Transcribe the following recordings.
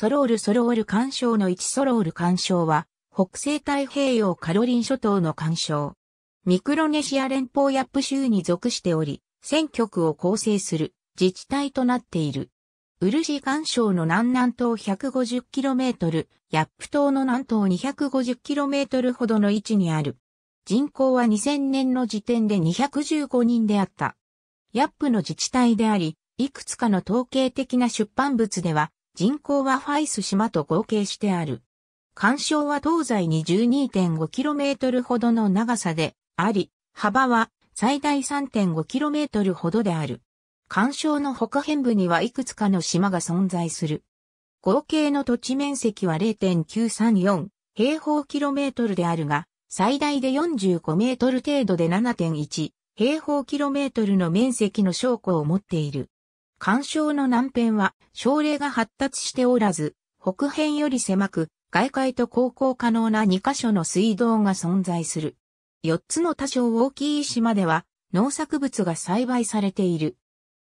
ソロールソロール干渉の1ソロール干渉は、北西太平洋カロリン諸島の干渉。ミクロネシア連邦ヤップ州に属しており、選挙区を構成する自治体となっている。ウルシ干渉の南南東 150km、ヤップ島の南東 250km ほどの位置にある。人口は2000年の時点で215人であった。ヤップの自治体であり、いくつかの統計的な出版物では、人口はファイス島と合計してある。干渉は東西に 12.5km ほどの長さであり、幅は最大 3.5km ほどである。干渉の北辺部にはいくつかの島が存在する。合計の土地面積は0.934平方キロメートルであるが、最大で45メートル程度で7.1平方キロメートルの面積の証拠を持っている。干渉の南辺は、省令が発達しておらず、北辺より狭く、外界と航行可能な2カ所の水道が存在する。4つの多少大きい島では、農作物が栽培されている。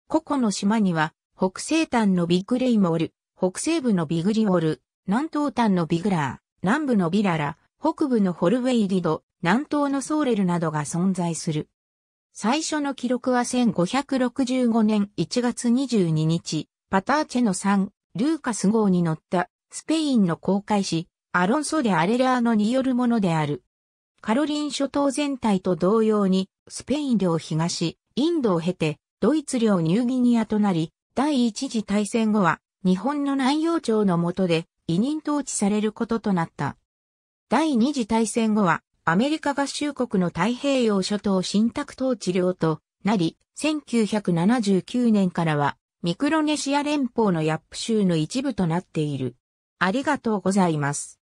個々の島には、北西端のビッグレイモール、北西部のビグリオール、南東端のビグラー、南部のビララ、北部のホルウェイリド、南東のソーレルなどが存在する。最初の記録は1565年1月22日、パターチェの3、ルーカス号に乗ったスペインの航海士、アロンソ・デ・アレラーノによるものである。カロリン諸島全体と同様に、スペイン領東、インドを経て、ドイツ領ニューギニアとなり、第一次大戦後は、日本の南洋庁の下で、委任統治されることとなった。第二次大戦後は、アメリカ合衆国の太平洋諸島信託統治領となり、1979年からはミクロネシア連邦のヤップ州の一部となっている。ありがとうございます。